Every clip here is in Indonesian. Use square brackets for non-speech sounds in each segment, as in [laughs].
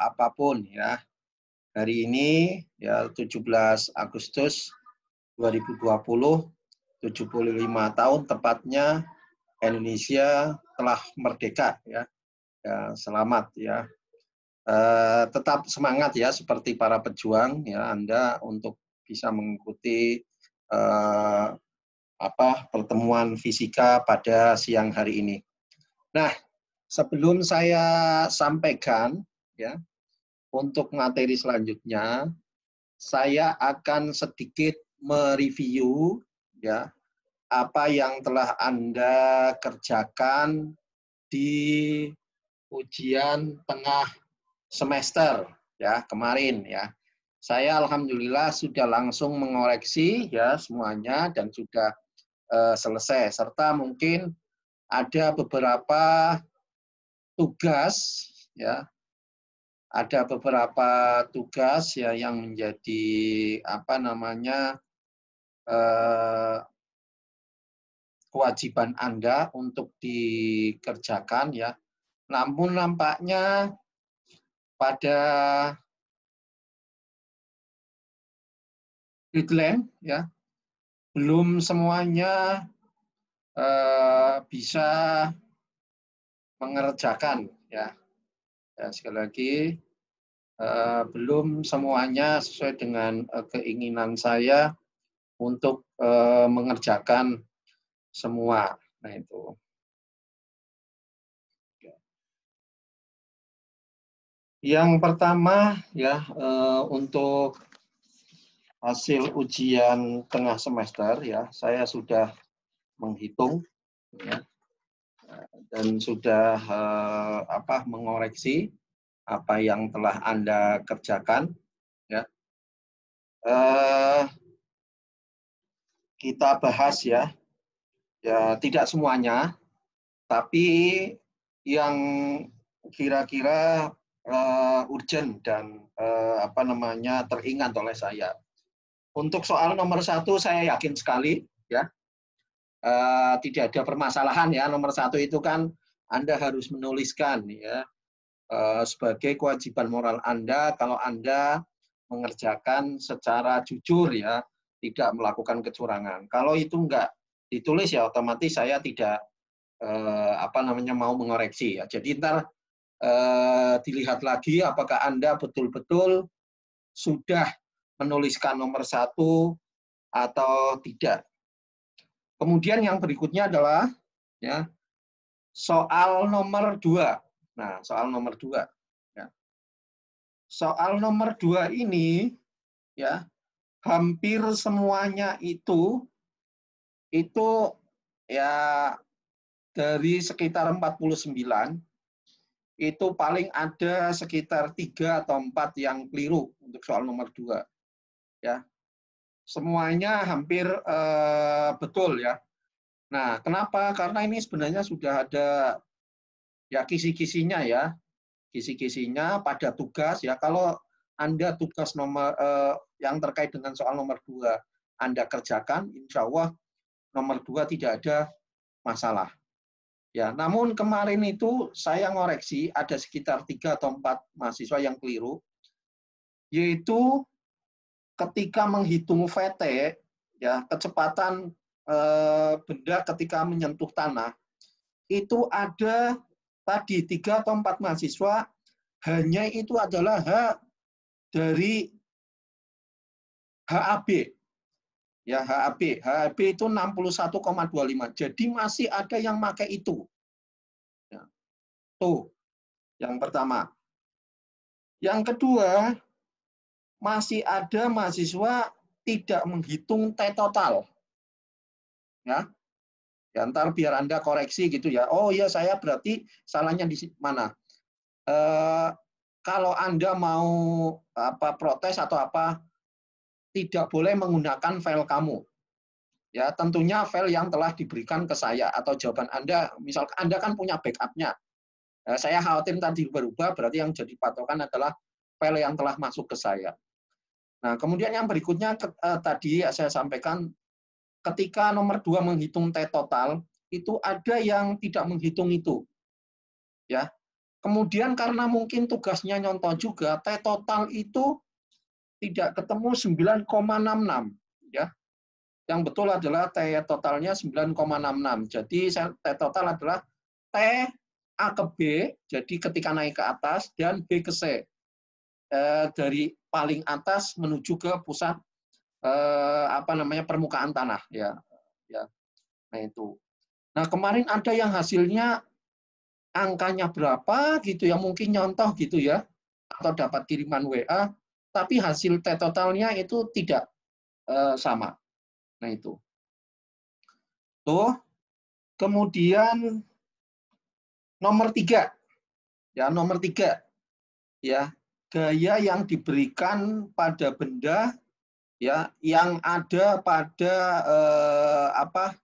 apapun ya. Hari ini ya 17 Agustus 2020 75 tahun tepatnya Indonesia telah merdeka ya. ya selamat ya. E, tetap semangat ya seperti para pejuang ya Anda untuk bisa mengikuti e, apa pertemuan fisika pada siang hari ini. Nah, sebelum saya sampaikan ya. Untuk materi selanjutnya saya akan sedikit mereview ya apa yang telah Anda kerjakan di ujian tengah semester ya kemarin ya. Saya alhamdulillah sudah langsung mengoreksi ya semuanya dan sudah uh, selesai serta mungkin ada beberapa tugas ya ada beberapa tugas ya yang menjadi apa namanya eh, kewajiban Anda untuk dikerjakan ya. Namun nampaknya pada deadline ya belum semuanya eh, bisa mengerjakan ya. ya sekali lagi Eh, belum semuanya sesuai dengan eh, keinginan saya untuk eh, mengerjakan semua. Nah itu. Yang pertama ya untuk hasil ujian tengah semester ya saya sudah menghitung ya, dan sudah apa mengoreksi apa yang telah Anda kerjakan. Ya. Eh, kita bahas ya, ya tidak semuanya, tapi yang kira-kira uh, urgent dan uh, apa namanya teringat oleh saya. Untuk soal nomor satu saya yakin sekali ya uh, tidak ada permasalahan ya nomor satu itu kan anda harus menuliskan ya Eh, sebagai kewajiban moral Anda kalau Anda mengerjakan secara jujur ya, tidak melakukan kecurangan. Kalau itu enggak ditulis ya otomatis saya tidak eh, apa namanya mau mengoreksi ya. Jadi ntar eh, dilihat lagi apakah Anda betul-betul sudah menuliskan nomor satu atau tidak. Kemudian yang berikutnya adalah ya soal nomor dua Nah, soal nomor dua. Ya. Soal nomor dua ini, ya hampir semuanya itu, itu ya dari sekitar 49, itu paling ada sekitar tiga atau empat yang keliru untuk soal nomor dua. Ya, semuanya hampir eh, betul ya. Nah, kenapa? Karena ini sebenarnya sudah ada ya kisi-kisinya ya kisi-kisinya pada tugas ya kalau anda tugas nomor eh, yang terkait dengan soal nomor dua anda kerjakan insya Allah nomor dua tidak ada masalah ya namun kemarin itu saya ngoreksi ada sekitar tiga atau empat mahasiswa yang keliru yaitu ketika menghitung VT ya kecepatan eh, benda ketika menyentuh tanah itu ada tadi tiga atau empat mahasiswa hanya itu adalah hak dari HAB. Ya, HAB. HAB itu 61,25. Jadi masih ada yang pakai itu. Ya. Tuh, yang pertama. Yang kedua, masih ada mahasiswa tidak menghitung T total. Ya. Ya, ntar biar Anda koreksi gitu ya. Oh iya, saya berarti salahnya di mana? e, kalau Anda mau apa protes atau apa, tidak boleh menggunakan file kamu. Ya, tentunya file yang telah diberikan ke saya atau jawaban Anda, misal Anda kan punya backupnya. Nah, saya khawatir tadi berubah, berarti yang jadi patokan adalah file yang telah masuk ke saya. Nah, kemudian yang berikutnya eh, tadi ya saya sampaikan ketika nomor dua menghitung T total, itu ada yang tidak menghitung itu. Ya. Kemudian karena mungkin tugasnya nyontoh juga, T total itu tidak ketemu 9,66 ya. Yang betul adalah T totalnya 9,66. Jadi T total adalah T A ke B, jadi ketika naik ke atas dan B ke C. Eh, dari paling atas menuju ke pusat eh, apa namanya permukaan tanah ya ya nah itu nah kemarin ada yang hasilnya angkanya berapa gitu ya mungkin nyontoh gitu ya atau dapat kiriman WA tapi hasil T totalnya itu tidak eh, sama nah itu tuh kemudian nomor tiga ya nomor tiga ya gaya yang diberikan pada benda ya yang ada pada eh, apa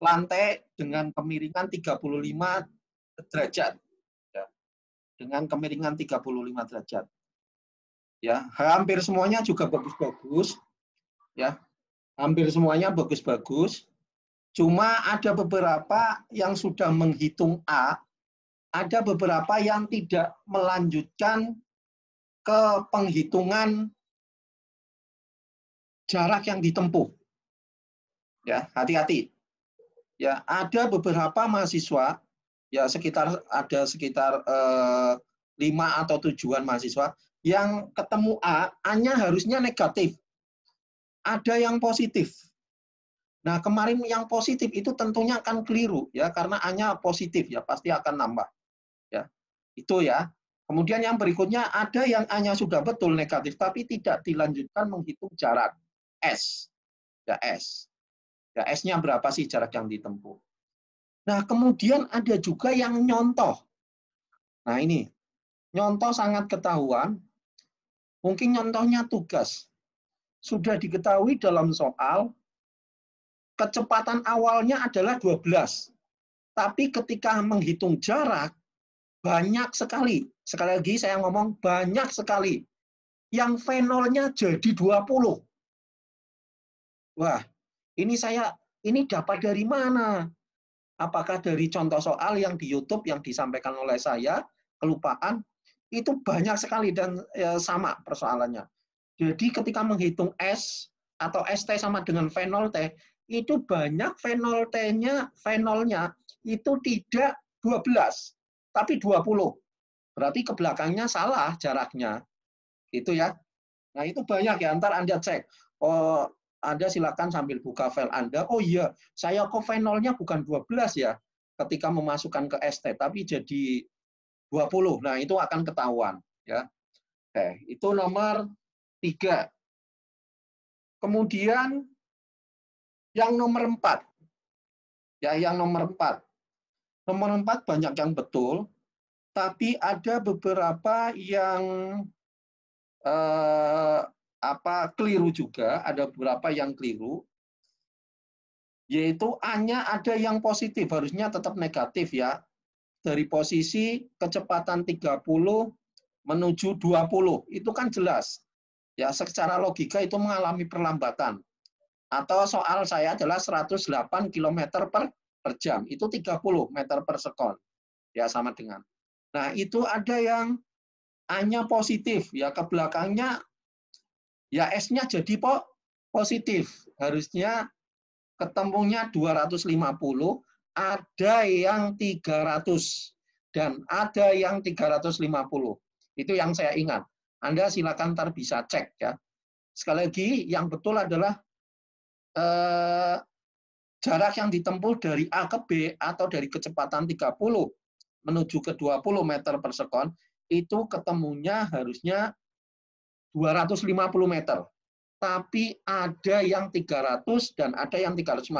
lantai dengan kemiringan 35 derajat ya. dengan kemiringan 35 derajat ya hampir semuanya juga bagus-bagus ya hampir semuanya bagus-bagus cuma ada beberapa yang sudah menghitung A ada beberapa yang tidak melanjutkan ke penghitungan jarak yang ditempuh. Ya, hati-hati. Ya, ada beberapa mahasiswa ya sekitar ada sekitar eh, lima eh, atau tujuan mahasiswa yang ketemu A, A-nya harusnya negatif. Ada yang positif. Nah, kemarin yang positif itu tentunya akan keliru ya karena A-nya positif ya pasti akan nambah. Ya. Itu ya. Kemudian yang berikutnya ada yang A-nya sudah betul negatif tapi tidak dilanjutkan menghitung jarak. S. s, Gas. s nya berapa sih jarak yang ditempuh? Nah, kemudian ada juga yang nyontoh. Nah, ini. Nyontoh sangat ketahuan. Mungkin nyontohnya tugas. Sudah diketahui dalam soal, kecepatan awalnya adalah 12. Tapi ketika menghitung jarak, banyak sekali. Sekali lagi saya ngomong banyak sekali. Yang fenolnya jadi 20. Wah, ini saya ini dapat dari mana? Apakah dari contoh soal yang di YouTube yang disampaikan oleh saya, kelupaan itu banyak sekali dan e, sama persoalannya. Jadi ketika menghitung S atau ST sama dengan fenol T, itu banyak fenol T-nya, fenolnya itu tidak 12, tapi 20. Berarti ke belakangnya salah jaraknya. Itu ya. Nah, itu banyak ya, ntar Anda cek. Oh, anda silakan sambil buka file Anda. Oh iya, saya kok finalnya bukan 12 ya ketika memasukkan ke ST, tapi jadi 20. Nah, itu akan ketahuan ya. Oke, eh, itu nomor 3. Kemudian yang nomor 4. Ya, yang nomor 4. Nomor 4 banyak yang betul, tapi ada beberapa yang eh, apa keliru juga, ada beberapa yang keliru yaitu hanya ada yang positif, harusnya tetap negatif ya. Dari posisi kecepatan 30 menuju 20, itu kan jelas. Ya, secara logika itu mengalami perlambatan. Atau soal saya adalah 108 km per, per jam, itu 30 meter per sekon. Ya, sama dengan. Nah, itu ada yang hanya positif, ya ke belakangnya ya S-nya jadi po positif. Harusnya ketemunya 250, ada yang 300 dan ada yang 350. Itu yang saya ingat. Anda silakan ntar bisa cek ya. Sekali lagi yang betul adalah eh, jarak yang ditempuh dari A ke B atau dari kecepatan 30 menuju ke 20 meter per sekon itu ketemunya harusnya 250 meter. Tapi ada yang 300 dan ada yang 350.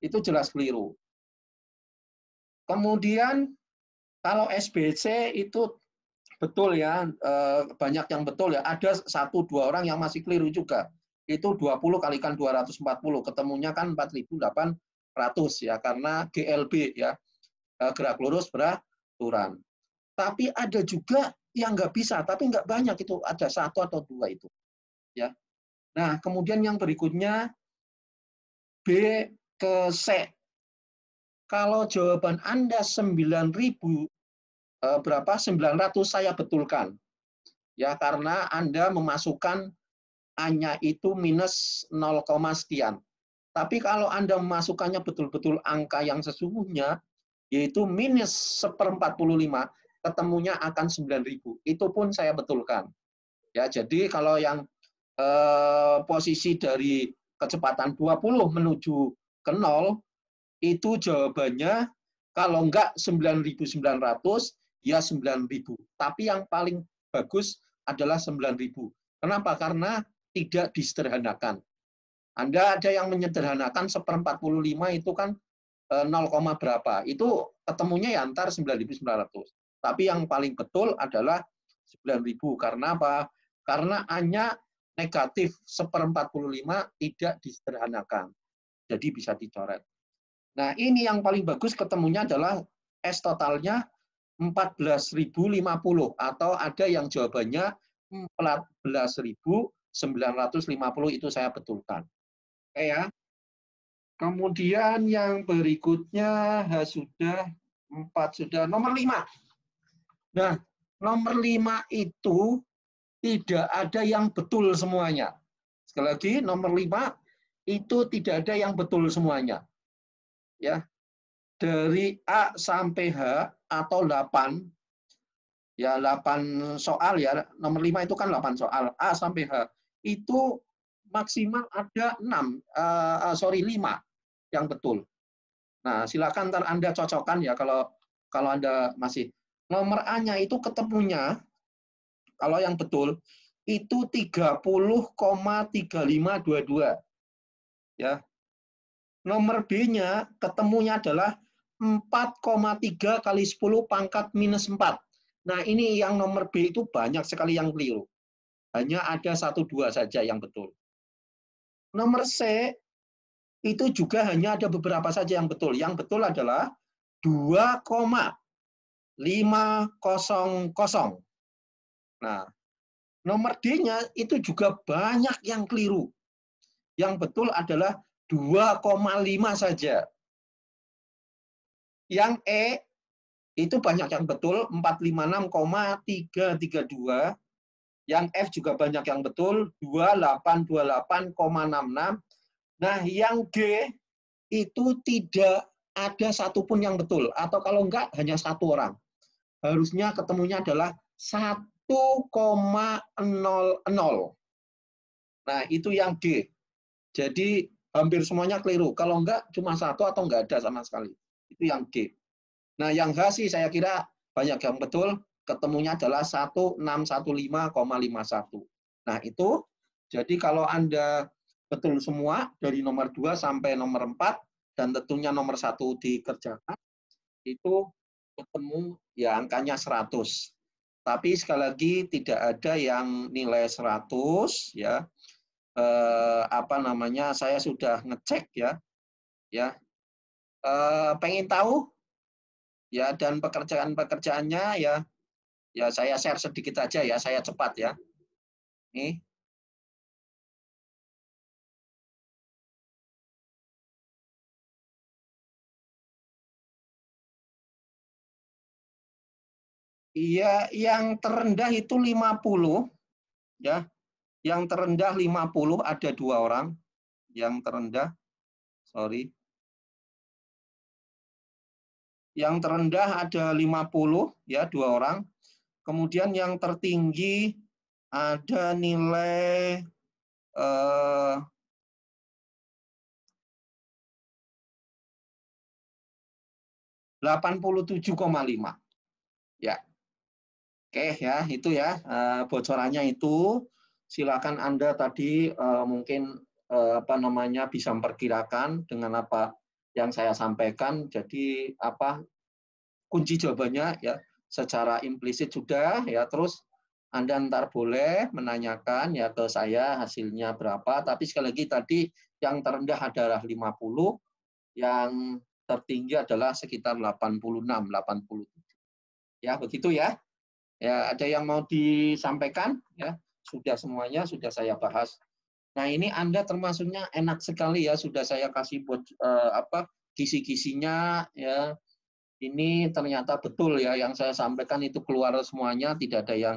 Itu jelas keliru. Kemudian kalau SBC itu betul ya, eh, banyak yang betul ya. Ada satu dua orang yang masih keliru juga. Itu 20 kalikan 240, ketemunya kan 4.800 ya, karena GLB ya, eh, gerak lurus beraturan. Tapi ada juga yang nggak bisa, tapi nggak banyak itu ada satu atau dua itu. Ya. Nah, kemudian yang berikutnya B ke C. Kalau jawaban Anda 9000 e, berapa 900 saya betulkan. Ya, karena Anda memasukkan hanya itu minus 0, sekian. Tapi kalau Anda memasukkannya betul-betul angka yang sesungguhnya, yaitu minus seperempat puluh lima ketemunya akan 9.000. Itu pun saya betulkan. Ya, jadi kalau yang eh, posisi dari kecepatan 20 menuju ke nol itu jawabannya kalau enggak 9.900 ya 9.000. Tapi yang paling bagus adalah 9.000. Kenapa? Karena tidak disederhanakan. Anda ada yang menyederhanakan seperempat puluh lima itu kan 0, eh, berapa. Itu ketemunya ya antar 9.900. Tapi yang paling betul adalah 9.000. Karena apa? Karena hanya negatif 1.45 tidak disederhanakan. Jadi bisa dicoret. Nah ini yang paling bagus ketemunya adalah S totalnya 14.050 atau ada yang jawabannya 14.950 itu saya betulkan. Oke ya. Kemudian yang berikutnya sudah 4 sudah nomor 5. Nah, nomor lima itu tidak ada yang betul semuanya. Sekali lagi, nomor lima itu tidak ada yang betul semuanya. Ya, dari A sampai H atau 8, ya 8 soal ya, nomor 5 itu kan 8 soal, A sampai H, itu maksimal ada 6, uh, eh, sorry 5 yang betul. Nah, silakan ntar Anda cocokkan ya kalau kalau Anda masih nomor A-nya itu ketemunya, kalau yang betul, itu 30,3522. Ya. Nomor B-nya ketemunya adalah 4,3 kali 10 pangkat minus 4. Nah, ini yang nomor B itu banyak sekali yang keliru. Hanya ada 1,2 saja yang betul. Nomor C itu juga hanya ada beberapa saja yang betul. Yang betul adalah 2, 500. Nah, nomor D-nya itu juga banyak yang keliru. Yang betul adalah 2,5 saja. Yang E itu banyak yang betul 456,332. Yang F juga banyak yang betul 2828,66. Nah, yang G itu tidak ada satupun yang betul atau kalau enggak hanya satu orang harusnya ketemunya adalah 1,00. Nah, itu yang G. Jadi hampir semuanya keliru. Kalau enggak, cuma satu atau enggak ada sama sekali. Itu yang G. Nah, yang H sih saya kira banyak yang betul. Ketemunya adalah 1615,51. Nah, itu. Jadi kalau Anda betul semua, dari nomor 2 sampai nomor 4, dan tentunya nomor satu dikerjakan, itu ketemu ya angkanya 100. Tapi sekali lagi tidak ada yang nilai 100 ya. Eh, apa namanya? Saya sudah ngecek ya. Ya. Eh, pengen tahu ya dan pekerjaan-pekerjaannya ya. Ya saya share sedikit aja ya, saya cepat ya. Nih. Iya, yang terendah itu 50 ya. Yang terendah 50 ada dua orang yang terendah. Sorry. Yang terendah ada 50 ya, dua orang. Kemudian yang tertinggi ada nilai eh, lima. ya Oke ya, itu ya eh, bocorannya itu. Silakan Anda tadi eh, mungkin eh, apa namanya bisa memperkirakan dengan apa yang saya sampaikan. Jadi apa kunci jawabannya ya secara implisit sudah ya terus anda ntar boleh menanyakan ya ke saya hasilnya berapa, tapi sekali lagi tadi yang terendah adalah 50, yang tertinggi adalah sekitar 86, 87. Ya, begitu ya. Ya, ada yang mau disampaikan ya? Sudah semuanya sudah saya bahas. Nah, ini Anda termasuknya enak sekali ya, sudah saya kasih buat eh, apa? kisi-kisinya ya. Ini ternyata betul ya yang saya sampaikan itu keluar semuanya, tidak ada yang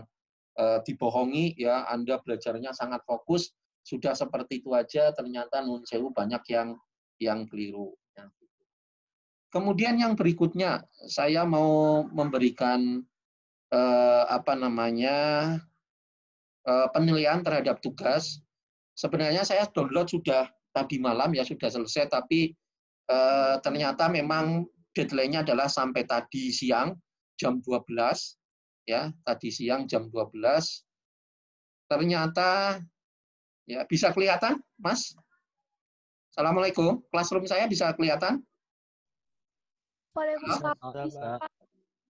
eh, dibohongi ya. Anda belajarnya sangat fokus. Sudah seperti itu aja ternyata nun sewu banyak yang yang keliru. Ya. Kemudian yang berikutnya, saya mau memberikan eh, apa namanya eh, penilaian terhadap tugas. Sebenarnya saya download sudah tadi malam ya sudah selesai, tapi eh, ternyata memang deadline-nya adalah sampai tadi siang jam 12 ya tadi siang jam 12 ternyata ya bisa kelihatan Mas Assalamualaikum classroom saya bisa kelihatan Halo?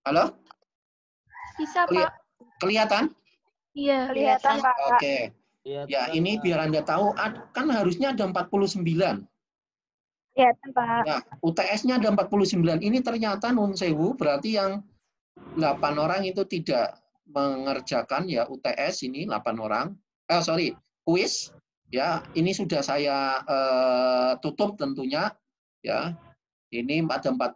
Halo bisa, Keli Pak. Kelihatan? Iya, kelihatan, Pak. Oke. Okay. Iya, ya, ini biar Anda tahu, kan harusnya ada 49. Kelihatan, iya, Pak. Nah, UTS-nya ada 49. Ini ternyata non sewu, berarti yang 8 orang itu tidak mengerjakan ya UTS ini 8 orang. Eh, sorry, kuis. Ya, ini sudah saya uh, tutup tentunya. Ya, ini ada 41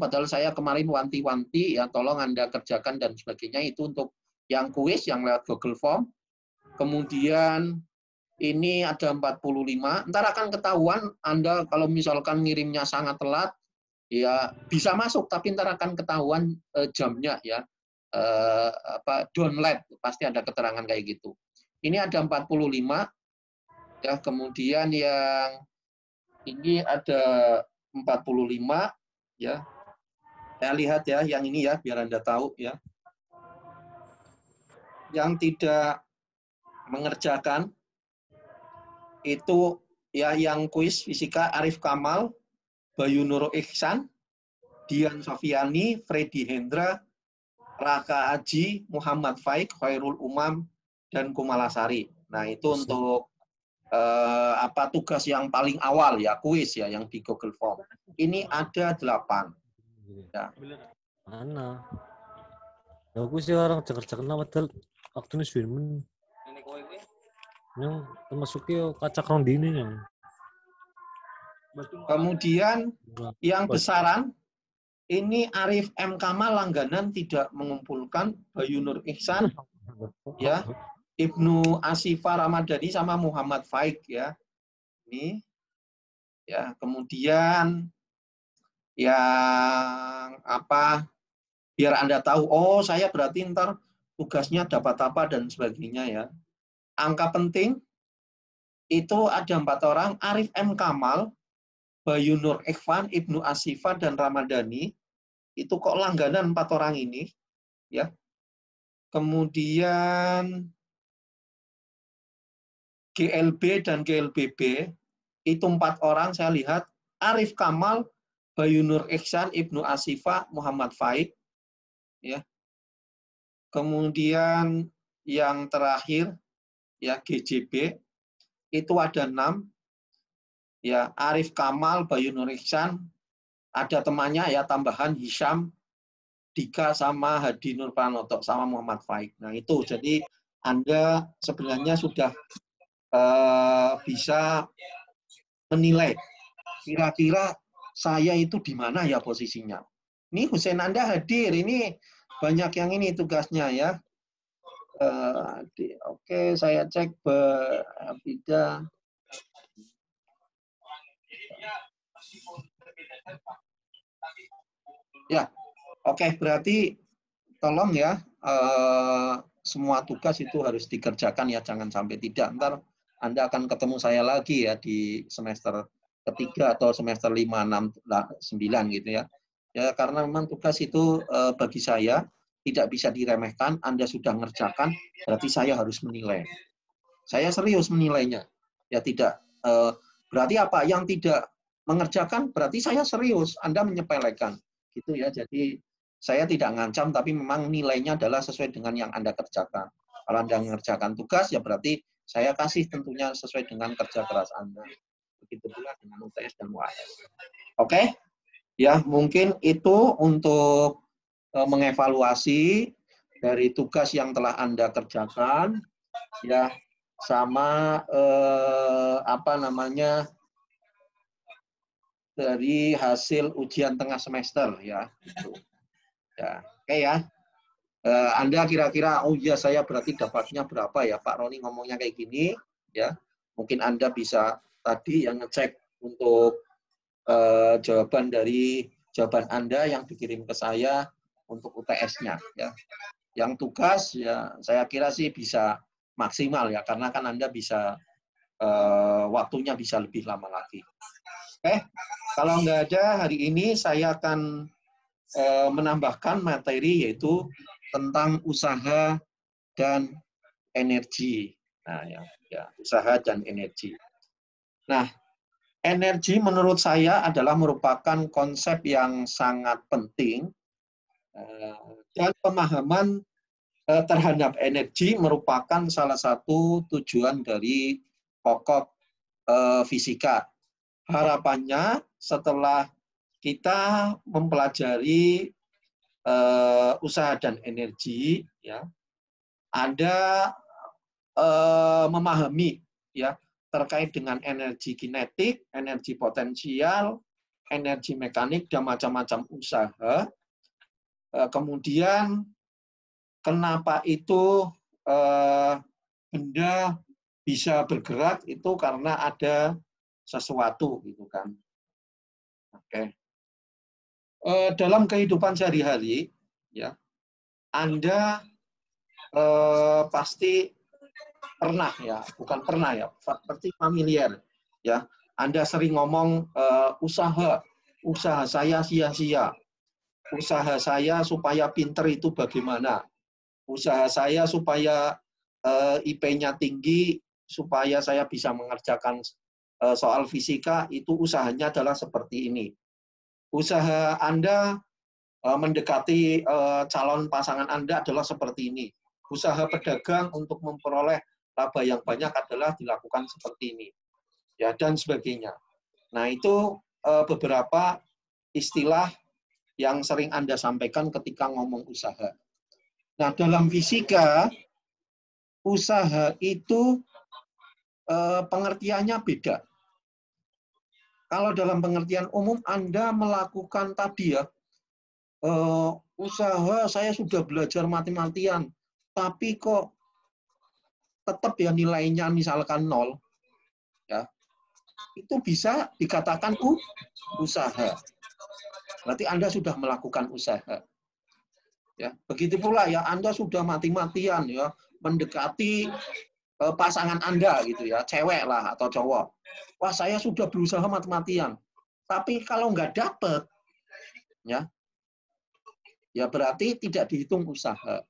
padahal saya kemarin wanti-wanti ya tolong Anda kerjakan dan sebagainya itu untuk yang kuis yang lewat Google Form. Kemudian ini ada 45. Ntar akan ketahuan Anda kalau misalkan ngirimnya sangat telat ya bisa masuk tapi ntar akan ketahuan eh, jamnya ya. Eh, apa download pasti ada keterangan kayak gitu. Ini ada 45 ya kemudian yang ini ada 45 ya. Saya lihat ya yang ini ya biar Anda tahu ya. Yang tidak mengerjakan itu ya yang kuis fisika Arif Kamal, Bayu Nur Ihsan, Dian Sofiani, Freddy Hendra, Raka Haji, Muhammad Faik, Khairul Umam, dan Kumalasari. Nah, itu untuk eh, apa tugas yang paling awal ya kuis ya yang di Google Form. Ini ada delapan. Ya. Mana? Ya aku sih orang ceker-ceker nama tel waktu ini sudah men. Yang kong kacak ini yang. Kemudian yang besaran ini Arif M Kamal langganan tidak mengumpulkan Bayu Nur Ihsan [laughs] ya Ibnu Asifa Ramadhani sama Muhammad Faik ya. Ini ya, kemudian yang apa biar Anda tahu oh saya berarti ntar tugasnya dapat apa dan sebagainya ya. Angka penting itu ada empat orang Arif M Kamal, Bayu Nur Ikhwan, Ibnu Asifa dan Ramadhani. Itu kok langganan empat orang ini ya. Kemudian GLB dan GLBB itu empat orang saya lihat Arif Kamal, Bayunur Ihsan, Ibnu Asifa, Muhammad Faik. Ya. Kemudian yang terakhir ya GJB itu ada enam ya Arif Kamal, Bayunur Ihsan, ada temannya ya tambahan Hisham, Dika sama Hadi Nur Pranoto sama Muhammad Faik. Nah itu ya. jadi Anda sebenarnya sudah Eh, bisa menilai kira-kira saya itu di mana ya posisinya. Ini Hussein Anda hadir, ini banyak yang ini tugasnya ya. Eh, oke, okay, saya cek berbeda. Ya, oke okay, berarti tolong ya eh, semua tugas itu harus dikerjakan ya, jangan sampai tidak. Ntar anda akan ketemu saya lagi ya di semester ketiga hmm. atau semester lima enam sembilan gitu ya. Ya karena memang tugas itu eh, bagi saya tidak bisa diremehkan, Anda sudah ngerjakan, berarti saya harus menilai. Saya serius menilainya. Ya tidak eh, berarti apa? Yang tidak mengerjakan berarti saya serius, Anda menyepelekan. Gitu ya. Jadi saya tidak ngancam tapi memang nilainya adalah sesuai dengan yang Anda kerjakan. Kalau Anda mengerjakan tugas ya berarti saya kasih tentunya sesuai dengan kerja keras Anda. Begitu pula dengan UTS dan UAS. Oke? Ya, mungkin itu untuk e, mengevaluasi dari tugas yang telah Anda kerjakan ya sama eh, apa namanya dari hasil ujian tengah semester ya gitu. Ya, oke okay, ya uh, Anda kira-kira oh iya saya berarti dapatnya berapa ya Pak Roni ngomongnya kayak gini ya. Mungkin Anda bisa tadi yang ngecek untuk uh, jawaban dari jawaban Anda yang dikirim ke saya untuk UTS-nya ya. Yang tugas ya saya kira sih bisa maksimal ya karena kan Anda bisa uh, waktunya bisa lebih lama lagi. Oke, kalau nggak ada hari ini saya akan eh, menambahkan materi yaitu tentang usaha dan energi. Nah, ya, ya usaha dan energi. Nah, energi menurut saya adalah merupakan konsep yang sangat penting eh, dan pemahaman eh, terhadap energi merupakan salah satu tujuan dari pokok eh, fisika. Harapannya setelah kita mempelajari uh, usaha dan energi ya ada uh, memahami ya terkait dengan energi kinetik, energi potensial, energi mekanik dan macam-macam usaha. Uh, kemudian kenapa itu uh, benda bisa bergerak itu karena ada sesuatu gitu kan. Oke. Okay. Eh, dalam kehidupan sehari-hari, ya, Anda eh, pasti pernah ya, bukan pernah ya, seperti familiar, ya. Anda sering ngomong eh, usaha, usaha saya sia-sia, usaha saya supaya pinter itu bagaimana, usaha saya supaya eh, IP-nya tinggi, supaya saya bisa mengerjakan eh, soal fisika itu usahanya adalah seperti ini usaha Anda eh, mendekati eh, calon pasangan Anda adalah seperti ini. Usaha pedagang untuk memperoleh laba yang banyak adalah dilakukan seperti ini. Ya, dan sebagainya. Nah, itu eh, beberapa istilah yang sering Anda sampaikan ketika ngomong usaha. Nah, dalam fisika, usaha itu pengertiannya beda. Kalau dalam pengertian umum Anda melakukan tadi ya, uh, usaha saya sudah belajar mati-matian, tapi kok tetap ya nilainya misalkan nol, ya itu bisa dikatakan uh, usaha. Berarti Anda sudah melakukan usaha. Ya, begitu pula ya Anda sudah mati-matian ya mendekati Eh, pasangan Anda gitu ya, cewek lah atau cowok. Wah, saya sudah berusaha mati-matian. Tapi kalau nggak dapet, ya, ya berarti tidak dihitung usaha.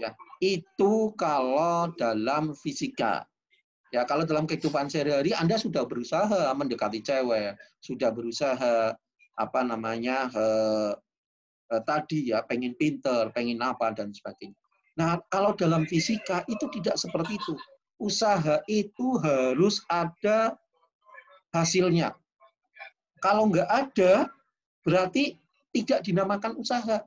Ya, itu kalau dalam fisika. Ya, kalau dalam kehidupan sehari-hari Anda sudah berusaha mendekati cewek, sudah berusaha apa namanya he, eh, eh, he, tadi ya, pengen pinter, pengen apa dan sebagainya. Nah, kalau dalam fisika itu tidak seperti itu. Usaha itu harus ada hasilnya. Kalau nggak ada, berarti tidak dinamakan usaha.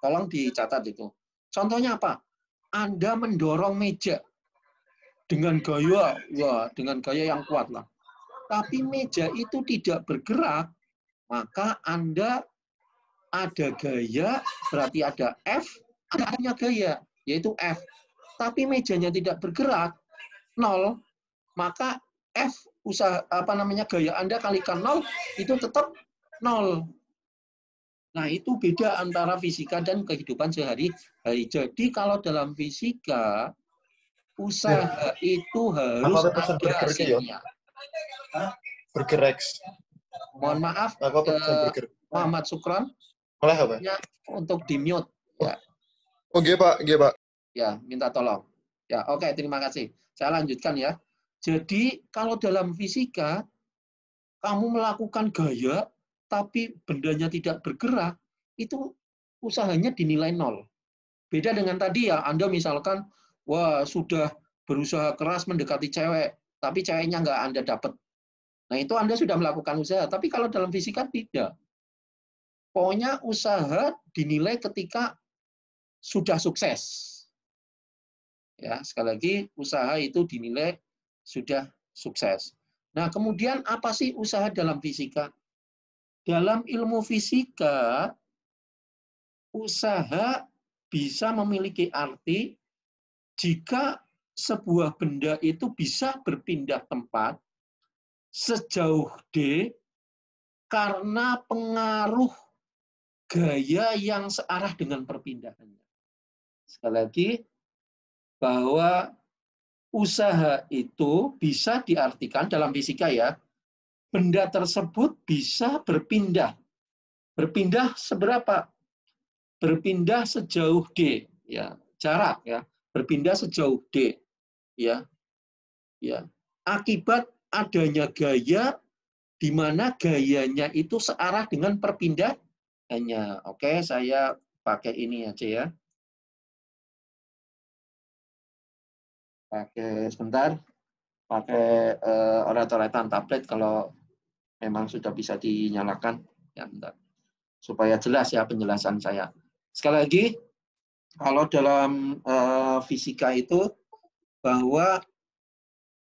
Tolong dicatat itu. Contohnya apa? Anda mendorong meja dengan gaya, wah, dengan gaya yang kuat lah. Tapi meja itu tidak bergerak, maka Anda ada gaya, berarti ada F, gerakannya gaya, yaitu F. Tapi mejanya tidak bergerak, nol, maka F usaha apa namanya gaya Anda kalikan nol itu tetap nol. Nah, itu beda antara fisika dan kehidupan sehari-hari. Jadi kalau dalam fisika usaha itu harus apa ada ya? hasilnya. Bergerak. Mohon maaf, apa uh, Muhammad Sukron. Oleh apa? Ya, untuk di mute. Ya. Oke oh, Pak. G, Pak. Ya, minta tolong. Ya, oke, okay, terima kasih. Saya lanjutkan ya. Jadi, kalau dalam fisika, kamu melakukan gaya, tapi bendanya tidak bergerak, itu usahanya dinilai nol. Beda dengan tadi ya, Anda misalkan, wah, sudah berusaha keras mendekati cewek, tapi ceweknya nggak Anda dapat. Nah, itu Anda sudah melakukan usaha. Tapi kalau dalam fisika, tidak. Pokoknya usaha dinilai ketika sudah sukses. Ya, sekali lagi usaha itu dinilai sudah sukses. Nah, kemudian apa sih usaha dalam fisika? Dalam ilmu fisika, usaha bisa memiliki arti jika sebuah benda itu bisa berpindah tempat sejauh D karena pengaruh gaya yang searah dengan perpindahannya. Sekali lagi, bahwa usaha itu bisa diartikan dalam fisika ya, benda tersebut bisa berpindah. Berpindah seberapa? Berpindah sejauh D, ya, jarak ya, berpindah sejauh D, ya. Ya, akibat adanya gaya di mana gayanya itu searah dengan perpindahannya. Oke, saya pakai ini aja ya. pakai sebentar pakai uh, eh, orat tablet kalau memang sudah bisa dinyalakan ya bentar supaya jelas ya penjelasan saya sekali lagi kalau dalam uh, fisika itu bahwa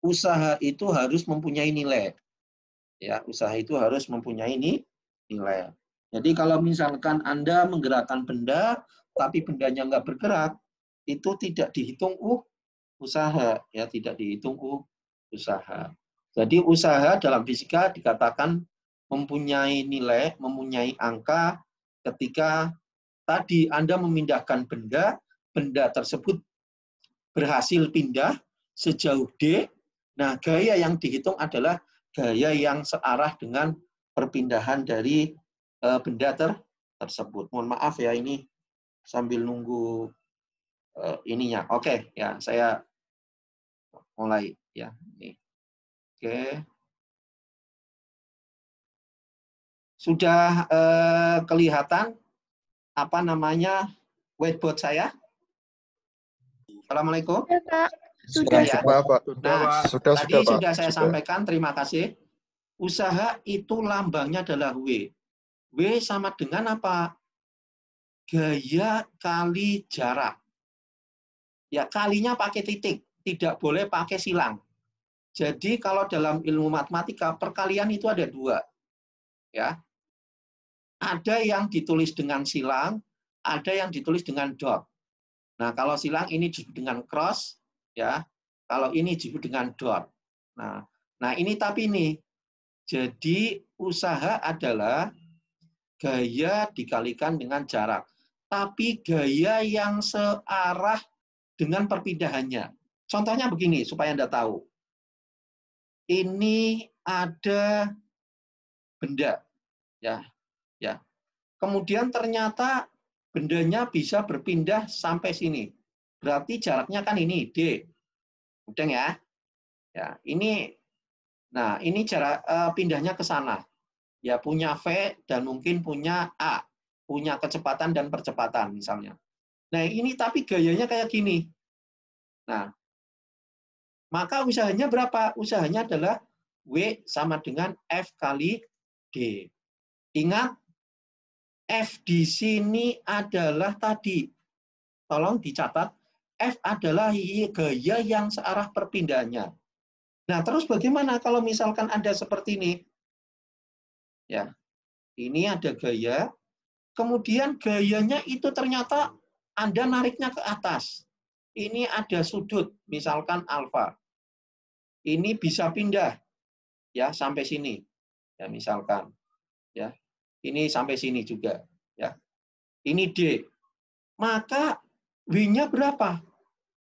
usaha itu harus mempunyai nilai ya usaha itu harus mempunyai ini nilai jadi kalau misalkan anda menggerakkan benda tapi bendanya nggak bergerak itu tidak dihitung uh usaha ya tidak dihitung usaha. Jadi usaha dalam fisika dikatakan mempunyai nilai, mempunyai angka ketika tadi Anda memindahkan benda, benda tersebut berhasil pindah sejauh D. Nah, gaya yang dihitung adalah gaya yang searah dengan perpindahan dari eh, benda ter tersebut. Mohon maaf ya ini sambil nunggu eh, ininya. Oke, ya saya mulai ya. Nih. Oke. Sudah eh, kelihatan apa namanya whiteboard saya? Assalamualaikum. Ya, Pak. Sudah, sudah ya. Sudah, Pak. nah, sudah, tadi sudah, Pak. sudah saya sudah. sampaikan, terima kasih. Usaha itu lambangnya adalah W. W sama dengan apa? Gaya kali jarak. Ya, kalinya pakai titik tidak boleh pakai silang. Jadi kalau dalam ilmu matematika perkalian itu ada dua, ya. Ada yang ditulis dengan silang, ada yang ditulis dengan dot. Nah kalau silang ini disebut dengan cross, ya. Kalau ini disebut dengan dot. Nah, nah ini tapi ini. Jadi usaha adalah gaya dikalikan dengan jarak, tapi gaya yang searah dengan perpindahannya. Contohnya begini, supaya Anda tahu. Ini ada benda. ya, ya. Kemudian ternyata bendanya bisa berpindah sampai sini. Berarti jaraknya kan ini, D. Mudeng ya. Ya, ini nah ini jarak uh, pindahnya ke sana. Ya punya V dan mungkin punya A, punya kecepatan dan percepatan misalnya. Nah, ini tapi gayanya kayak gini. Nah, maka usahanya berapa? Usahanya adalah W sama dengan F kali D. Ingat, F di sini adalah tadi. Tolong dicatat, F adalah gaya yang searah perpindahannya. Nah, terus bagaimana kalau misalkan Anda seperti ini? Ya, ini ada gaya, kemudian gayanya itu ternyata Anda nariknya ke atas. Ini ada sudut, misalkan alfa ini bisa pindah ya sampai sini. Ya misalkan ya. Ini sampai sini juga ya. Ini D. Maka W-nya berapa?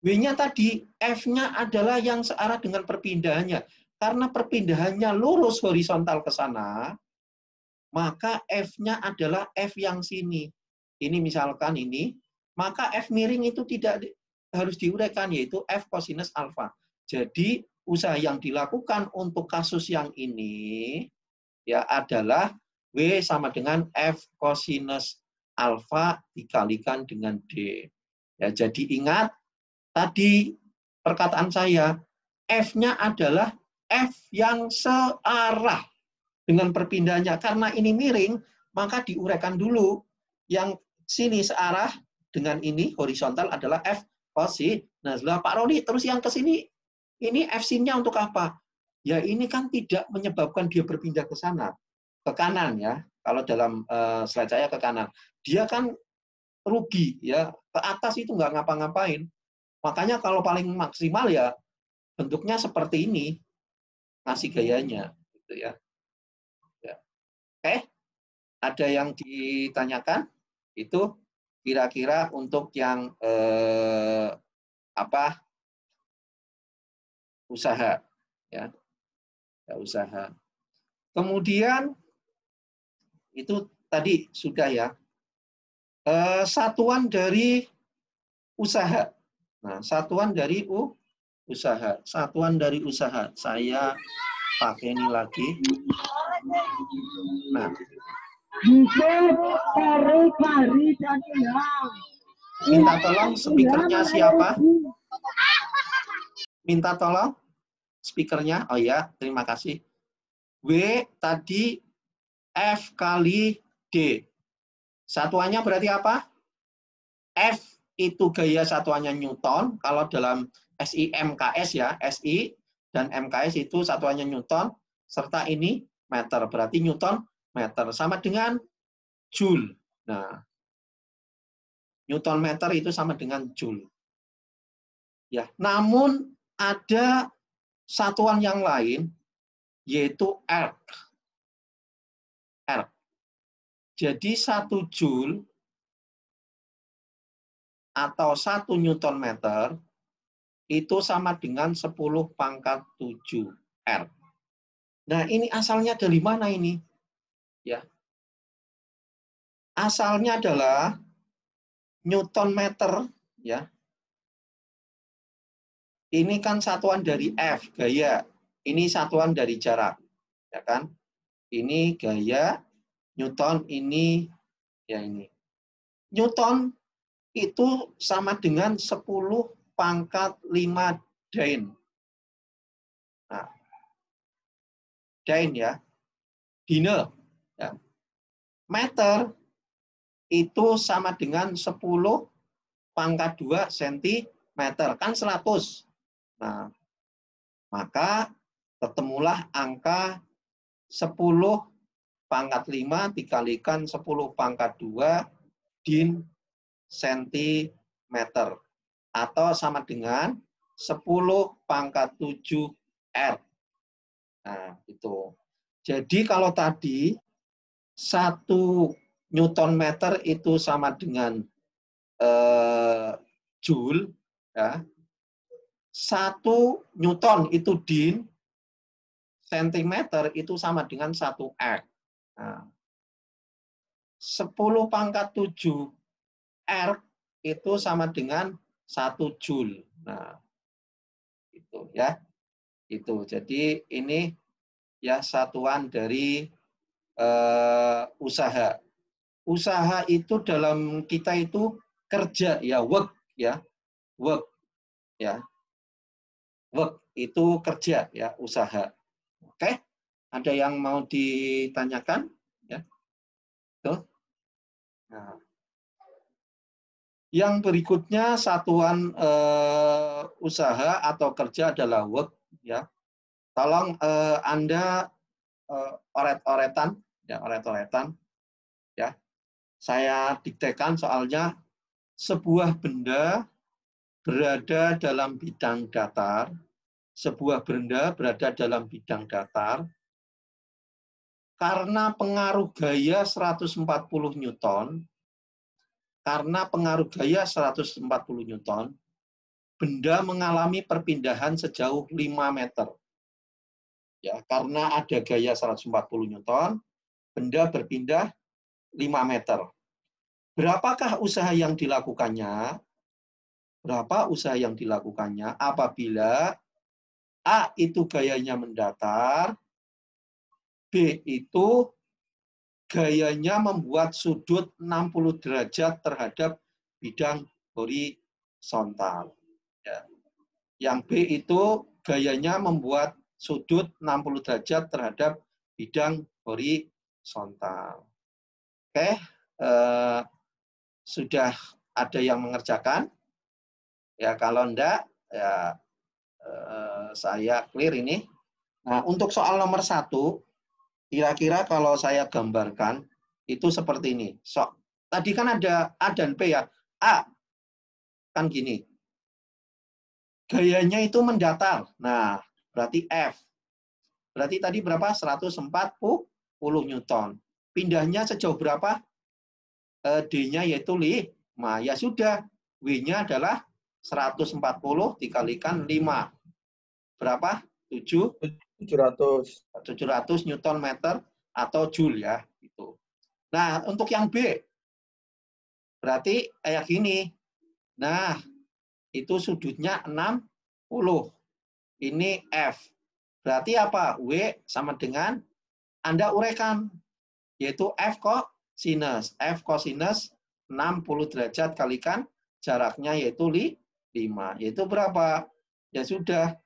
W-nya tadi F-nya adalah yang searah dengan perpindahannya. Karena perpindahannya lurus horizontal ke sana, maka F-nya adalah F yang sini. Ini misalkan ini, maka F miring itu tidak harus diuraikan, yaitu F cosinus alfa. Jadi usaha yang dilakukan untuk kasus yang ini ya adalah W sama dengan F cosinus alfa dikalikan dengan D. Ya, jadi ingat tadi perkataan saya F-nya adalah F yang searah dengan perpindahannya. Karena ini miring, maka diuraikan dulu. Yang sini searah dengan ini horizontal adalah F positif. Nah, Pak Roni, terus yang ke sini ini FC-nya untuk apa? Ya ini kan tidak menyebabkan dia berpindah ke sana, ke kanan ya. Kalau dalam uh, slide saya ke kanan, dia kan rugi ya ke atas itu nggak ngapa-ngapain. Makanya kalau paling maksimal ya bentuknya seperti ini ngasih gayanya gitu ya. ya. Oke, eh, ada yang ditanyakan itu kira-kira untuk yang eh, apa usaha ya. ya usaha. Kemudian itu tadi sudah ya. Eh, satuan dari usaha. Nah, satuan dari u usaha. Satuan dari usaha. Saya pakai ini lagi. Nah. Minta tolong speakernya siapa? minta tolong speakernya. Oh ya, terima kasih. W tadi F kali D. Satuannya berarti apa? F itu gaya satuannya Newton. Kalau dalam SI MKS ya, SI dan MKS itu satuannya Newton. Serta ini meter. Berarti Newton meter. Sama dengan Joule. Nah, Newton meter itu sama dengan Joule. Ya, namun ada satuan yang lain yaitu r. R. Jadi satu joule atau satu newton meter itu sama dengan 10 pangkat 7 R. Nah, ini asalnya dari mana ini? Ya. Asalnya adalah newton meter ya. Ini kan satuan dari F, gaya. Ini satuan dari jarak, ya kan? Ini gaya, Newton ini, ya ini. Newton itu sama dengan 10 pangkat 5 dain. Nah, dain ya, dine. Ya. Meter itu sama dengan 10 pangkat 2 cm. Kan 100. Nah, maka ketemulah angka 10 pangkat 5 dikalikan 10 pangkat 2 din sentimeter atau sama dengan 10 pangkat 7 R. Nah, itu. Jadi kalau tadi 1 Newton meter itu sama dengan eh, Joule, ya, satu newton itu din sentimeter itu sama dengan satu R. Nah, sepuluh pangkat tujuh R itu sama dengan satu Joule. Nah, itu ya. Itu. Jadi ini ya satuan dari uh, usaha. Usaha itu dalam kita itu kerja ya work ya. Work ya work itu kerja ya, usaha. Oke. Ada yang mau ditanyakan ya? Tuh. Nah. Yang berikutnya satuan uh, usaha atau kerja adalah work ya. Tolong uh, Anda uh, oret-oretan ya, oret-oretan ya. Saya diktekan soalnya sebuah benda berada dalam bidang datar sebuah benda berada dalam bidang datar karena pengaruh gaya 140 Newton, karena pengaruh gaya 140 Newton, benda mengalami perpindahan sejauh 5 meter. Ya, karena ada gaya 140 Newton, benda berpindah 5 meter. Berapakah usaha yang dilakukannya? Berapa usaha yang dilakukannya apabila A itu gayanya mendatar, B itu gayanya membuat sudut 60 derajat terhadap bidang horizontal. Ya. Yang B itu gayanya membuat sudut 60 derajat terhadap bidang horizontal. Oke, eh, sudah ada yang mengerjakan? Ya kalau enggak, ya Eh, saya clear ini. Nah, untuk soal nomor satu, kira-kira kalau saya gambarkan itu seperti ini. So, tadi kan ada A dan P ya. A kan gini. Gayanya itu mendatar. Nah, berarti F. Berarti tadi berapa? 140 Newton. Pindahnya sejauh berapa? Eh, D-nya yaitu 5. Ya sudah, W-nya adalah 140 dikalikan 5 berapa? 7 700 700 newton meter atau joule ya itu. Nah, untuk yang B berarti kayak gini. Nah, itu sudutnya 60. Ini F. Berarti apa? W sama dengan Anda uraikan yaitu F kosinus. F kosinus 60 derajat kalikan jaraknya yaitu 5. Yaitu berapa? Ya sudah,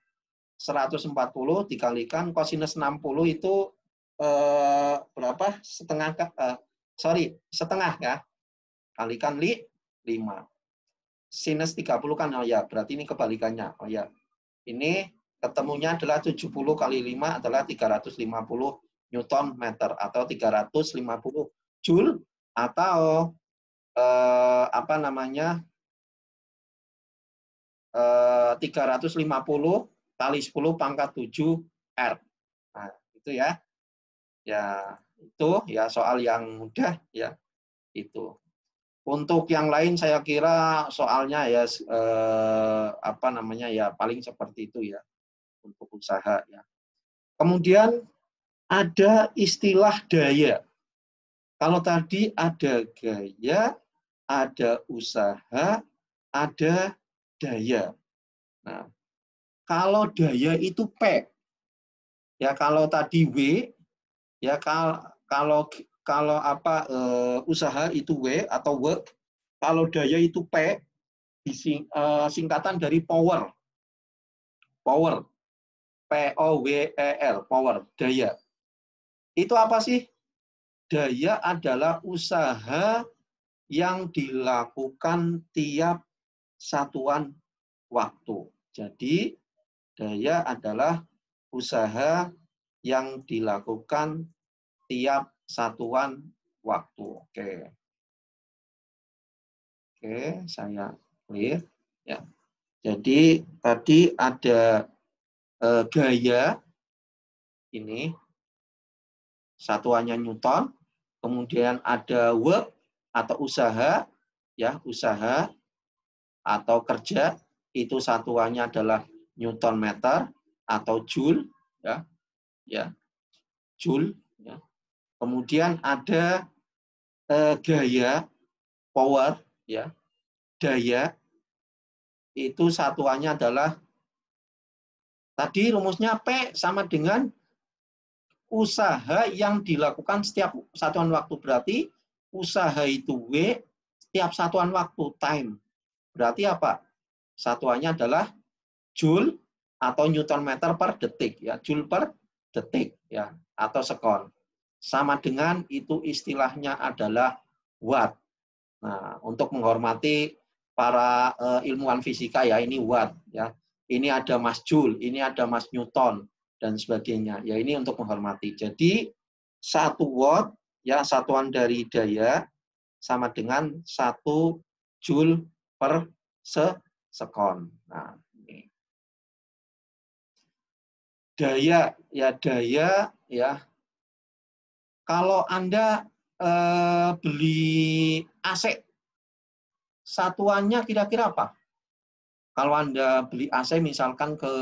140 dikalikan kosinus 60 itu eh, berapa? Setengah, eh, sorry, setengah ya. Kalikan li 5. Sinus 30 kan, oh ya, berarti ini kebalikannya. Oh ya, ini ketemunya adalah 70 kali 5 adalah 350 Newton meter atau 350 Joule atau eh, apa namanya 350 eh, kali 10 pangkat 7 R. Nah, itu ya. Ya, itu ya soal yang mudah ya. Itu. Untuk yang lain saya kira soalnya ya eh, apa namanya ya paling seperti itu ya untuk usaha ya. Kemudian ada istilah daya. Kalau tadi ada gaya, ada usaha, ada daya. Nah, kalau daya itu P. Ya kalau tadi W, ya kalau kalau kalau apa uh, usaha itu W atau work, kalau daya itu P sing, uh, eh, singkatan dari power. Power. P O W E R, power, daya. Itu apa sih? Daya adalah usaha yang dilakukan tiap satuan waktu. Jadi daya adalah usaha yang dilakukan tiap satuan waktu. Oke. Oke, saya clear ya. Jadi tadi ada e, gaya ini satuannya newton, kemudian ada work atau usaha ya, usaha atau kerja itu satuannya adalah Newton meter atau joule ya. Ya. Joule ya. Kemudian ada eh, gaya power ya. Daya itu satuannya adalah tadi rumusnya P sama dengan usaha yang dilakukan setiap satuan waktu berarti usaha itu W setiap satuan waktu time. Berarti apa? Satuannya adalah joule atau newton meter per detik ya joule per detik ya atau sekon sama dengan itu istilahnya adalah watt nah untuk menghormati para uh, ilmuwan fisika ya ini watt ya ini ada mas joule ini ada mas newton dan sebagainya ya ini untuk menghormati jadi satu watt ya satuan dari daya sama dengan satu joule per se sekon nah daya ya daya ya kalau Anda eh, beli AC satuannya kira-kira apa? Kalau Anda beli AC misalkan ke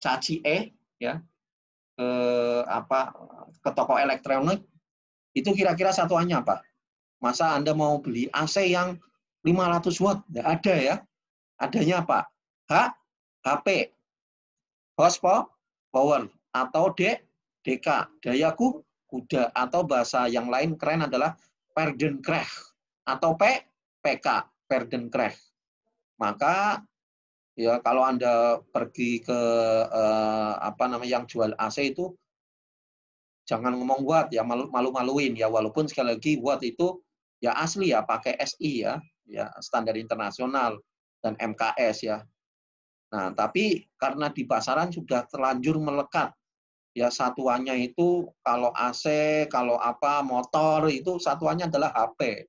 Caci E ya ke apa ke toko elektronik itu kira-kira satuannya apa? Masa Anda mau beli AC yang 500 watt? tidak ada ya. Adanya apa? H, HP, hotspot, power atau D DK dayaku kuda atau bahasa yang lain keren adalah Perdenkrecht atau P PK Perdenkrecht. Maka ya kalau Anda pergi ke eh, apa namanya yang jual AC itu jangan ngomong buat ya malu-maluin ya walaupun sekali lagi buat itu ya asli ya pakai SI ya ya standar internasional dan MKS ya Nah, tapi karena di pasaran sudah terlanjur melekat ya satuannya itu kalau AC, kalau apa motor itu satuannya adalah HP.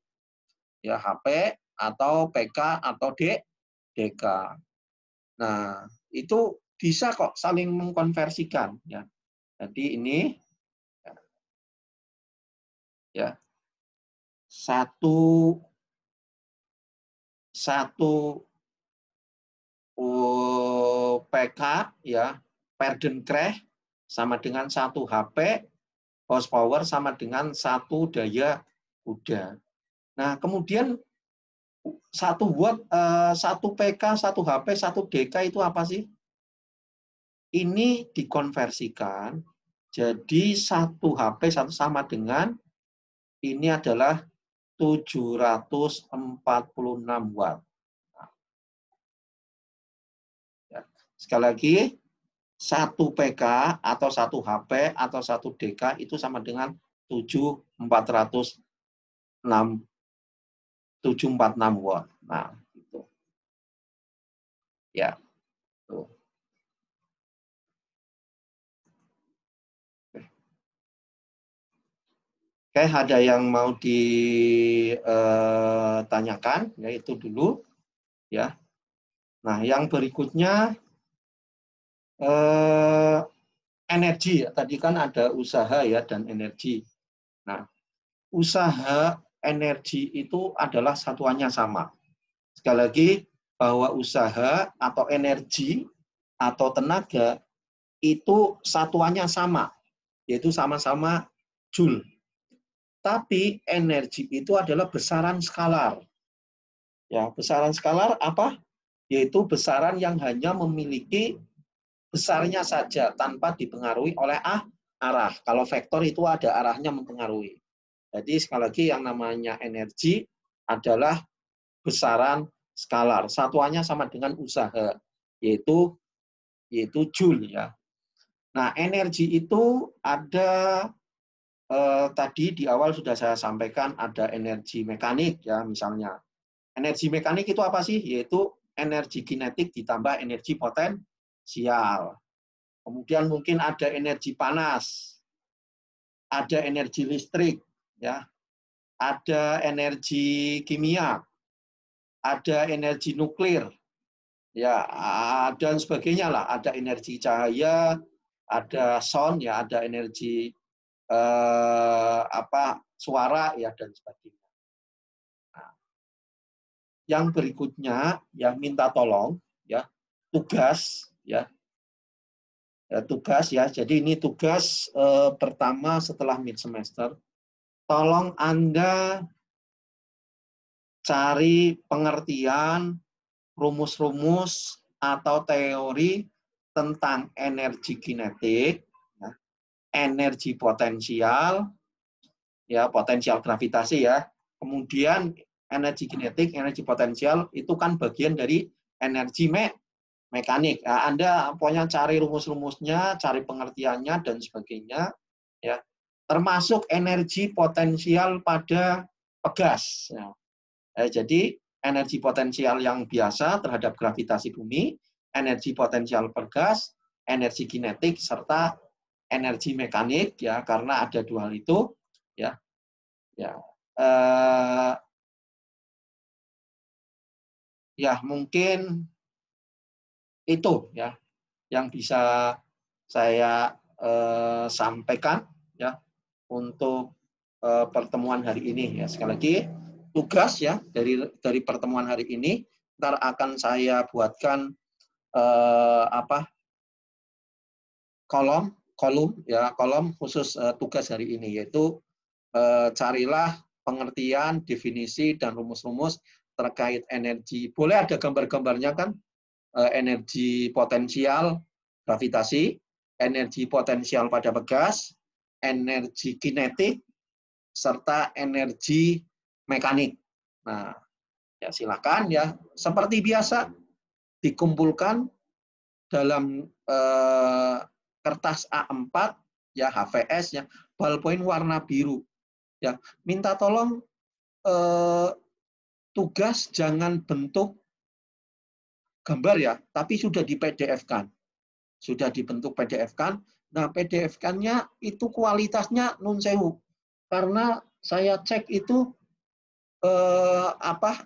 Ya HP atau PK atau D DK. Nah, itu bisa kok saling mengkonversikan ya. Jadi ini ya satu satu oh, PK ya Perden Kreh sama dengan satu HP horsepower sama dengan satu daya kuda. Nah kemudian satu watt, eh, satu PK, satu HP, satu DK itu apa sih? Ini dikonversikan jadi satu HP satu sama dengan ini adalah 746 watt. Sekali lagi, satu PK atau satu HP atau satu DK itu sama dengan 7406 746 watt. Nah, itu Ya. Tuh. Oke, ada yang mau ditanyakan, eh, yaitu dulu, ya. Nah, yang berikutnya eh, energi tadi kan ada usaha ya dan energi. Nah, usaha energi itu adalah satuannya sama. Sekali lagi bahwa usaha atau energi atau tenaga itu satuannya sama, yaitu sama-sama joule. Tapi energi itu adalah besaran skalar. Ya, besaran skalar apa? Yaitu besaran yang hanya memiliki besarnya saja tanpa dipengaruhi oleh ah, arah. Kalau vektor itu ada arahnya mempengaruhi. Jadi sekali lagi yang namanya energi adalah besaran skalar. Satuannya sama dengan usaha, yaitu yaitu joule ya. Nah, energi itu ada eh, tadi di awal sudah saya sampaikan ada energi mekanik ya misalnya. Energi mekanik itu apa sih? Yaitu energi kinetik ditambah energi poten sial. Kemudian mungkin ada energi panas, ada energi listrik, ya, ada energi kimia, ada energi nuklir, ya, dan sebagainya lah. Ada energi cahaya, ada sound, ya, ada energi eh, apa suara, ya, dan sebagainya. Nah, yang berikutnya, yang minta tolong, ya, tugas ya. ya tugas ya. Jadi ini tugas eh, pertama setelah mid semester. Tolong Anda cari pengertian rumus-rumus atau teori tentang energi kinetik, ya, energi potensial, ya potensial gravitasi ya. Kemudian energi kinetik, energi potensial itu kan bagian dari energi me mekanik. Nah, Anda pokoknya cari rumus-rumusnya, cari pengertiannya dan sebagainya ya. Termasuk energi potensial pada pegas. Ya. Eh, jadi energi potensial yang biasa terhadap gravitasi bumi, energi potensial pegas, energi kinetik serta energi mekanik ya karena ada dua hal itu ya. Ya. Eh, ya mungkin itu ya yang bisa saya eh, sampaikan ya untuk eh, pertemuan hari ini ya sekali lagi tugas ya dari dari pertemuan hari ini ntar akan saya buatkan eh, apa kolom kolom ya kolom khusus eh, tugas hari ini yaitu eh, carilah pengertian definisi dan rumus-rumus terkait energi boleh ada gambar-gambarnya kan Eh, energi potensial gravitasi, energi potensial pada bekas, energi kinetik, serta energi mekanik. Nah, ya silakan ya seperti biasa dikumpulkan dalam eh, kertas A4 ya HVS ya ballpoint warna biru ya minta tolong eh, tugas jangan bentuk gambar ya, tapi sudah di PDF-kan. Sudah dibentuk PDF-kan. Nah, PDF-kannya itu kualitasnya non sewu. Karena saya cek itu eh, apa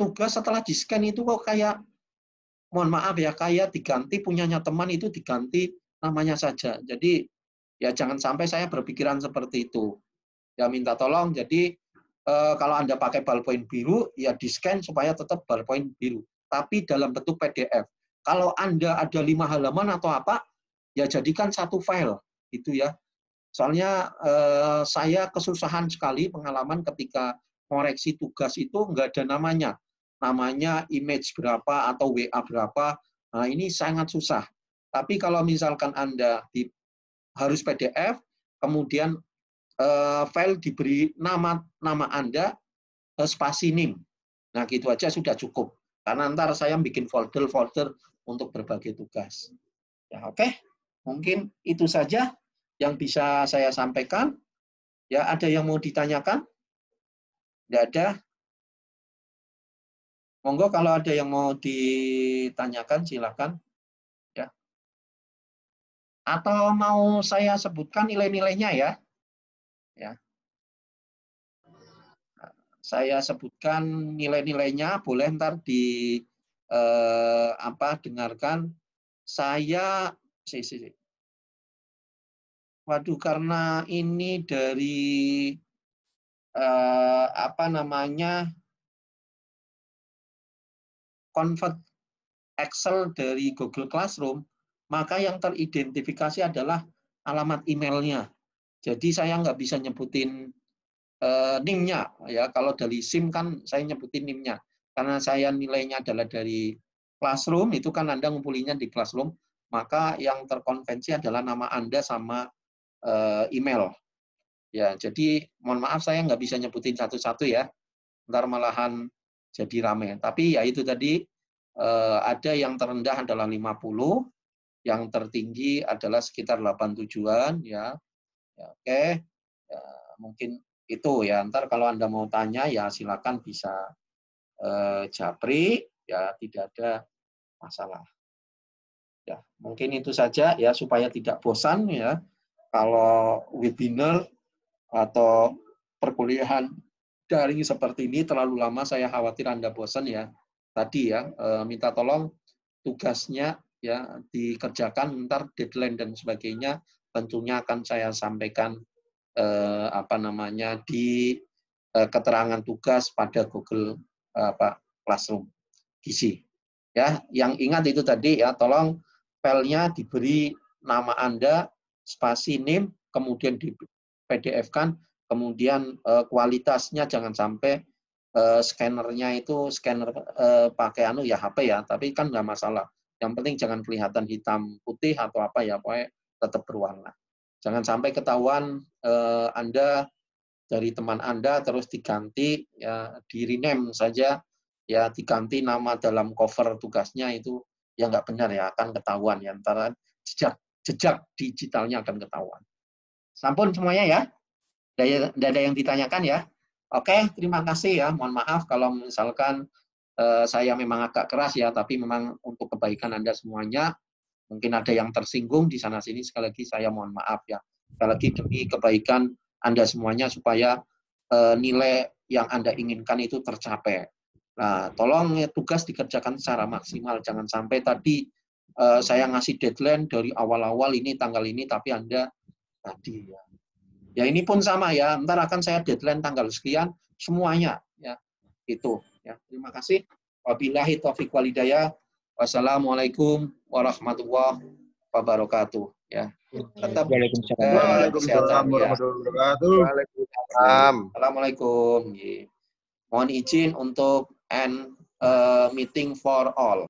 tugas setelah di-scan itu kok kayak mohon maaf ya, kayak diganti punyanya teman itu diganti namanya saja. Jadi ya jangan sampai saya berpikiran seperti itu. Ya minta tolong jadi eh, kalau Anda pakai ballpoint biru ya di-scan supaya tetap ballpoint biru tapi dalam bentuk PDF. Kalau Anda ada lima halaman atau apa, ya jadikan satu file, itu ya. Soalnya eh, saya kesusahan sekali pengalaman ketika koreksi tugas itu nggak ada namanya. Namanya image berapa atau WA berapa, nah ini sangat susah. Tapi kalau misalkan Anda di, harus PDF, kemudian eh, file diberi nama nama Anda, eh, spasi nim, Nah, gitu aja sudah cukup. Karena ntar saya bikin folder-folder untuk berbagai tugas. Ya, oke. Okay. Mungkin itu saja yang bisa saya sampaikan. Ya, ada yang mau ditanyakan? Tidak ada. Monggo kalau ada yang mau ditanyakan silakan. Ya. Atau mau saya sebutkan nilai-nilainya ya. Ya saya sebutkan nilai-nilainya boleh ntar di eh, apa dengarkan saya si, si, si. waduh karena ini dari eh, apa namanya convert Excel dari Google Classroom maka yang teridentifikasi adalah alamat emailnya jadi saya nggak bisa nyebutin eh, NIM-nya ya. Kalau dari SIM kan saya nyebutin NIM-nya. Karena saya nilainya adalah dari classroom itu kan Anda ngumpulinya di classroom, maka yang terkonvensi adalah nama Anda sama eh, email. Ya, jadi mohon maaf saya nggak bisa nyebutin satu-satu ya. Ntar malahan jadi rame. Tapi ya itu tadi eh, ada yang terendah adalah 50, yang tertinggi adalah sekitar 87 tujuan ya. ya Oke. Okay. Ya, mungkin itu ya ntar kalau anda mau tanya ya silakan bisa eh, japri ya tidak ada masalah ya mungkin itu saja ya supaya tidak bosan ya kalau webinar atau perkuliahan daring seperti ini terlalu lama saya khawatir anda bosan ya tadi ya eh, minta tolong tugasnya ya dikerjakan ntar deadline dan sebagainya tentunya akan saya sampaikan eh, apa namanya di eh, keterangan tugas pada Google eh, apa Classroom isi Ya, yang ingat itu tadi ya tolong filenya diberi nama Anda, spasi name, kemudian di PDF-kan, kemudian eh, kualitasnya jangan sampai eh, scannernya itu scanner eh, pakai anu ya HP ya, tapi kan nggak masalah. Yang penting jangan kelihatan hitam putih atau apa ya, pokoknya tetap berwarna. Jangan sampai ketahuan eh, Anda dari teman Anda terus diganti ya di rename saja ya diganti nama dalam cover tugasnya itu ya nggak benar ya akan ketahuan ya antara jejak jejak digitalnya akan ketahuan. Sampun semuanya ya. Tidak ada yang ditanyakan ya. Oke, terima kasih ya. Mohon maaf kalau misalkan eh, saya memang agak keras ya, tapi memang untuk kebaikan Anda semuanya, Mungkin ada yang tersinggung di sana sini sekali lagi saya mohon maaf ya. Sekali lagi demi kebaikan Anda semuanya supaya eh, nilai yang Anda inginkan itu tercapai. Nah, tolong ya, tugas dikerjakan secara maksimal. Jangan sampai tadi eh, saya ngasih deadline dari awal-awal ini tanggal ini tapi Anda tadi ya. Ya ini pun sama ya. Ntar akan saya deadline tanggal sekian semuanya ya. Itu ya. Terima kasih. Wabillahi Taufiq Walidaya. Wassalamualaikum warahmatullahi wabarakatuh. Ya. Tetap Waalaikumsalam. Eh, Waalaikumsalam ya. warahmatullahi Waalaikumsalam. Assalamualaikum. Mohon izin untuk end uh, meeting for all.